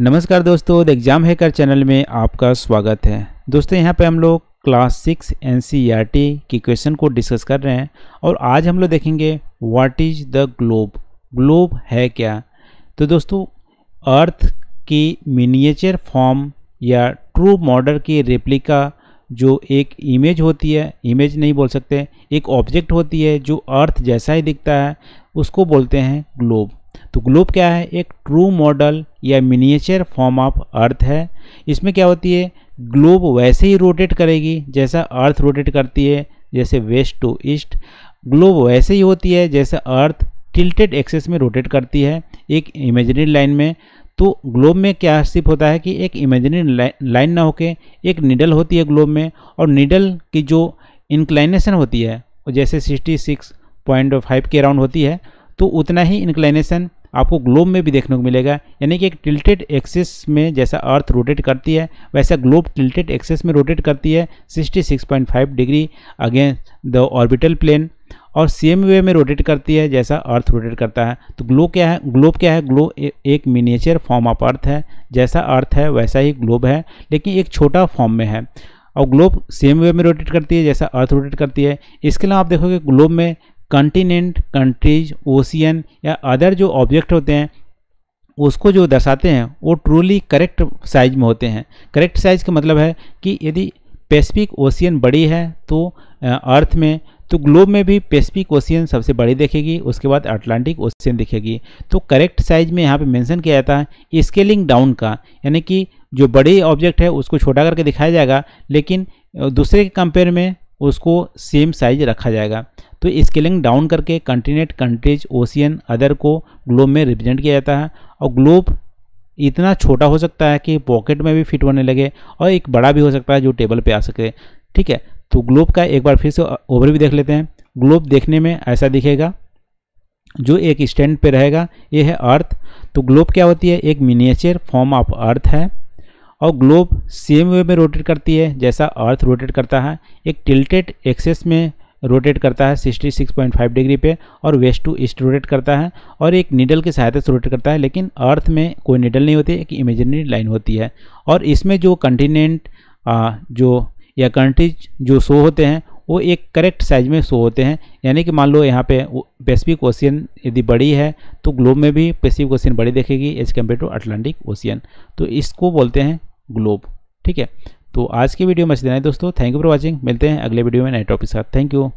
नमस्कार दोस्तों the exam hacker channel में आपका स्वागत है दोस्तों यहाँ पे हम लोग क्लास सिक्स एन e की क्वेश्चन को डिस्कस कर रहे हैं और आज हम लोग देखेंगे what is the globe globe है क्या तो दोस्तों अर्थ की मिनिएचर फॉर्म या ट्रू मॉडल की रेप्लिका जो एक इमेज होती है इमेज नहीं बोल सकते एक ऑब्जेक्ट होती है जो अर्थ जैसा ही दिखता है उसको बोलते हैं ग्लोब तो ग्लोब क्या है एक ट्रू मॉडल या मिनिएचर फॉर्म ऑफ अर्थ है इसमें क्या होती है ग्लोब वैसे ही रोटेट करेगी जैसा अर्थ रोटेट करती है जैसे वेस्ट टू ईस्ट ग्लोब वैसे ही होती है जैसे अर्थ टिल्टेड एक्सेस में रोटेट करती है एक इमेजनरी लाइन में तो ग्लोब में क्या सिर्फ होता है कि एक इमेजनरी लाइन ना होके एक निडल होती है ग्लोब में और निडल की जो इंक्लाइनेशन होती है जैसे सिक्सटी सिक्स पॉइंट फाइव के अराउंड होती है तो उतना ही इंक्लाइनेशन आपको ग्लोब में भी देखने को मिलेगा यानी कि एक टिल्टेड एक्सिस में जैसा अर्थ रोटेट करती है वैसा ग्लोब टिल्टेड एक्सिस में रोटेट करती है 66.5 degree against the orbital plane और सेम वे में रोटेट करती है जैसा अर्थ रोटेट करता है तो ग्लो क्या है ग्लोब क्या है ग्लो एक मिनिएचर फॉर्म ऑफ अर्थ है जैसा अर्थ है वैसा ही ग्लोब है लेकिन एक छोटा फॉर्म में है और ग्लोब सेम वे में रोटेट करती है जैसा अर्थ रोटेट करती है इसके अलावा आप देखोगे ग्लोब में कंटिनेंट कंट्रीज ओशियन या अदर जो ऑब्जेक्ट होते हैं उसको जो दर्शाते हैं वो ट्रूली करेक्ट साइज में होते हैं करेक्ट साइज का मतलब है कि यदि पेसिफिक ओशियन बड़ी है तो अर्थ में तो ग्लोब में भी पेसिफिक ओशियन सबसे बड़ी दिखेगी उसके बाद अटलांटिक ओशियन दिखेगी तो करेक्ट साइज में यहाँ पे मेंशन किया जाता है स्केलिंग डाउन का यानी कि जो बड़े ऑब्जेक्ट है उसको छोटा करके दिखाया जाएगा लेकिन दूसरे के कंपेयर में उसको सेम साइज रखा जाएगा तो स्केलिंग डाउन करके कंटिनेंट कंट्रीज ओशियन अदर को ग्लोब में रिप्रेजेंट किया जाता है और ग्लोब इतना छोटा हो सकता है कि पॉकेट में भी फिट होने लगे और एक बड़ा भी हो सकता है जो टेबल पे आ सके ठीक है तो ग्लोब का एक बार फिर से भी देख लेते हैं ग्लोब देखने में ऐसा दिखेगा जो एक स्टैंड पे रहेगा ये है अर्थ तो ग्लोब क्या होती है एक मिनिएचर फॉर्म ऑफ अर्थ है और ग्लोब सेम वे में रोटेट करती है जैसा अर्थ रोटेट करता है एक टिल्टेड एक्सेस में रोटेट करता है 66.5 डिग्री पे और वेस्ट टू ईस्ट रोटेट करता है और एक निडल की सहायता से रोटेट करता है लेकिन अर्थ में कोई निडल नहीं होती एक इमेजनरी लाइन होती है और इसमें जो कंटिनेंट जो या कंट्रीज जो शो होते हैं वो एक करेक्ट साइज में शो होते हैं यानी कि मान लो यहाँ पे पैसिफिक ओशियन यदि बड़ी है तो ग्लोब में भी पैसिफिक ओशियन बड़ी देखेगी as compared to Atlantic Ocean तो इसको बोलते हैं ग्लोब ठीक है तो आज की वीडियो में इतना ही दोस्तों थैंक यू फॉर वॉचिंग मिलते हैं अगले वीडियो में नए टॉपिक के साथ थैंक यू